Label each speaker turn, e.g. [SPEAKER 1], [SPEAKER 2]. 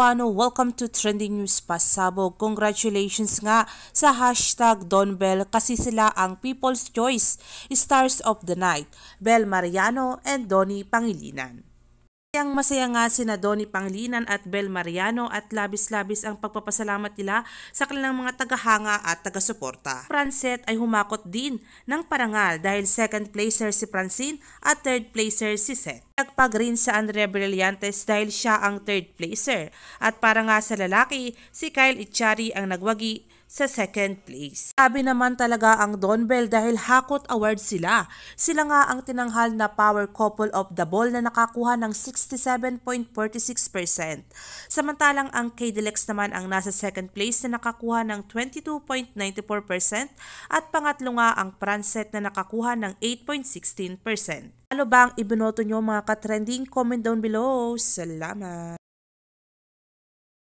[SPEAKER 1] Paduano, welcome to Trending News Pasabog. Congratulations nga sa hashtag Don Bell kasi sila ang People's Choice Stars of the Night, Bell Mariano and Donny Pangilinan. Ang masaya nga sina Donny Pangilinan at Bel Mariano at labis-labis ang pagpapasalamat nila sa kanilang mga tagahanga at tagasuporta. Francet ay humakot din ng parangal dahil second placer si Francine at third placer si Seth. Nagpag rin sa Andre Brillantes dahil siya ang third placer. At para nga sa lalaki, si Kyle Itchari ang nagwagi sa second place. Sabi naman talaga ang Don Bell dahil Hakot Award sila. Sila nga ang tinanghal na Power Couple of the Ball na nakakuha ng 67.46%. Samantalang ang KDLX e naman ang nasa second place na nakakuha ng 22.94% at pangatlo nga ang Pranset na nakakuha ng 8.16%. Ano ba ang ibinoto nyo mga ka-trending? Comment down below. Salamat!